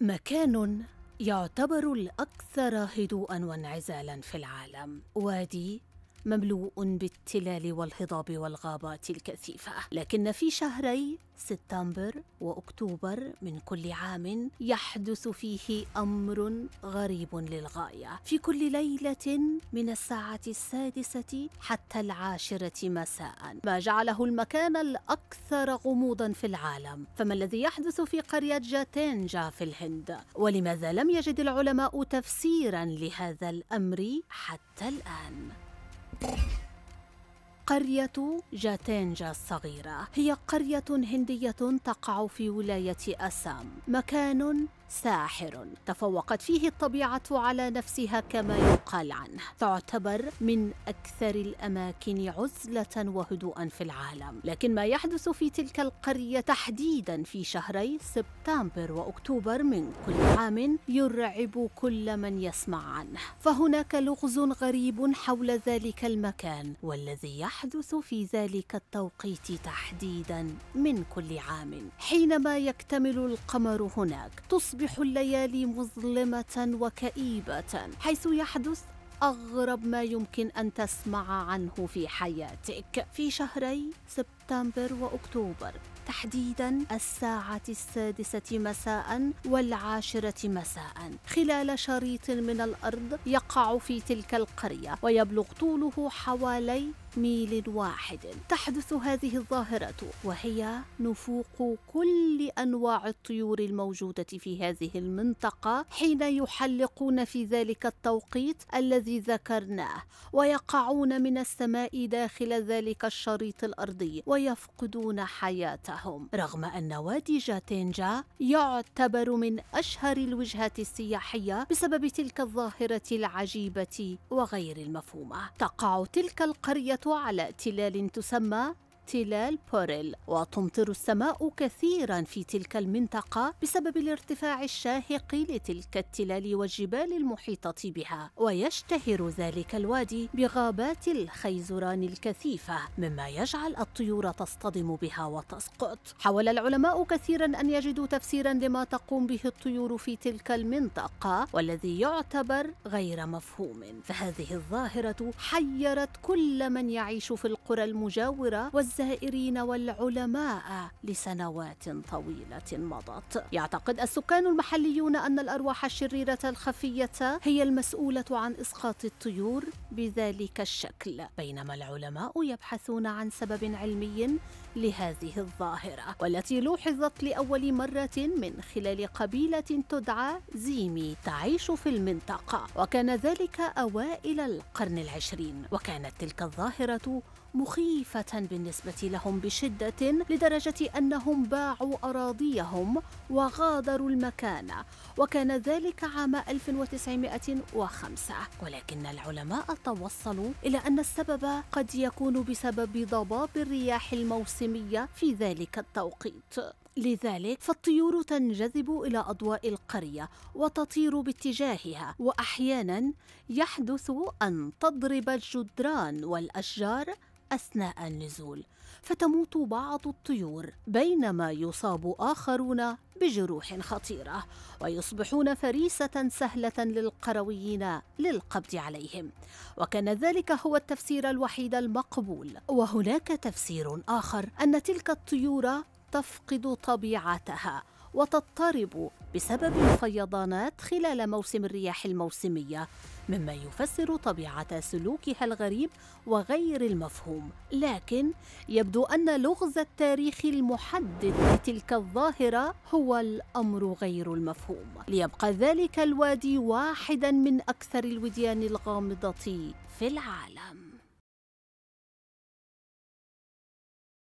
مكان يعتبر الأكثر هدوءًا وانعزالاً في العالم، وادي مملوء بالتلال والهضاب والغابات الكثيفة لكن في شهري سبتمبر وأكتوبر من كل عام يحدث فيه أمر غريب للغاية في كل ليلة من الساعة السادسة حتى العاشرة مساء ما جعله المكان الأكثر غموضا في العالم فما الذي يحدث في قرية جاتينجا في الهند ولماذا لم يجد العلماء تفسيرا لهذا الأمر حتى الآن قرية جاتينجا الصغيرة هي قرية هندية تقع في ولاية أسام مكان ساحر تفوقت فيه الطبيعة على نفسها كما يقال عنه تعتبر من أكثر الأماكن عزلة وهدوءا في العالم لكن ما يحدث في تلك القرية تحديدا في شهري سبتمبر وأكتوبر من كل عام يرعب كل من يسمع عنه فهناك لغز غريب حول ذلك المكان والذي يحدث في ذلك التوقيت تحديدا من كل عام حينما يكتمل القمر هناك تصبح تصبح الليالي مظلمة وكئيبة حيث يحدث أغرب ما يمكن أن تسمع عنه في حياتك في شهري سبتمبر سبتمبر وأكتوبر تحديدا الساعة السادسة مساء والعاشرة مساء خلال شريط من الأرض يقع في تلك القرية ويبلغ طوله حوالي ميل واحد تحدث هذه الظاهرة وهي نفوق كل أنواع الطيور الموجودة في هذه المنطقة حين يحلقون في ذلك التوقيت الذي ذكرناه ويقعون من السماء داخل ذلك الشريط الأرضي ويفقدون حياتهم رغم أن وادي جاتينجا يعتبر من أشهر الوجهات السياحية بسبب تلك الظاهرة العجيبة وغير المفهومة تقع تلك القرية على تلال تسمى تلال بوريل وتمطر السماء كثيرا في تلك المنطقة بسبب الارتفاع الشاهق لتلك التلال والجبال المحيطة بها ويشتهر ذلك الوادي بغابات الخيزران الكثيفة مما يجعل الطيور تصطدم بها وتسقط حاول العلماء كثيرا أن يجدوا تفسيرا لما تقوم به الطيور في تلك المنطقة والذي يعتبر غير مفهوم فهذه الظاهرة حيرت كل من يعيش في القرى المجاورة الجزائريين والعلماء لسنوات طويلة مضت يعتقد السكان المحليون أن الأرواح الشريرة الخفية هي المسؤولة عن إسقاط الطيور بذلك الشكل بينما العلماء يبحثون عن سبب علمي لهذه الظاهرة والتي لوحظت لأول مرة من خلال قبيلة تدعى زيمي تعيش في المنطقة وكان ذلك أوائل القرن العشرين وكانت تلك الظاهرة مخيفة بالنسبة لهم بشدة لدرجة أنهم باعوا أراضيهم وغادروا المكان وكان ذلك عام 1905 ولكن العلماء توصلوا إلى أن السبب قد يكون بسبب ضباب الرياح الموسمية في ذلك التوقيت لذلك فالطيور تنجذب إلى أضواء القرية وتطير باتجاهها وأحيانا يحدث أن تضرب الجدران والأشجار أثناء النزول فتموت بعض الطيور بينما يصاب آخرون بجروح خطيرة ويصبحون فريسة سهلة للقرويين للقبض عليهم وكان ذلك هو التفسير الوحيد المقبول وهناك تفسير آخر أن تلك الطيور تفقد طبيعتها وتضطرب بسبب الفيضانات خلال موسم الرياح الموسمية مما يفسر طبيعة سلوكها الغريب وغير المفهوم لكن يبدو أن لغز التاريخ المحدد لتلك الظاهرة هو الأمر غير المفهوم ليبقى ذلك الوادي واحدا من أكثر الوديان الغامضة في العالم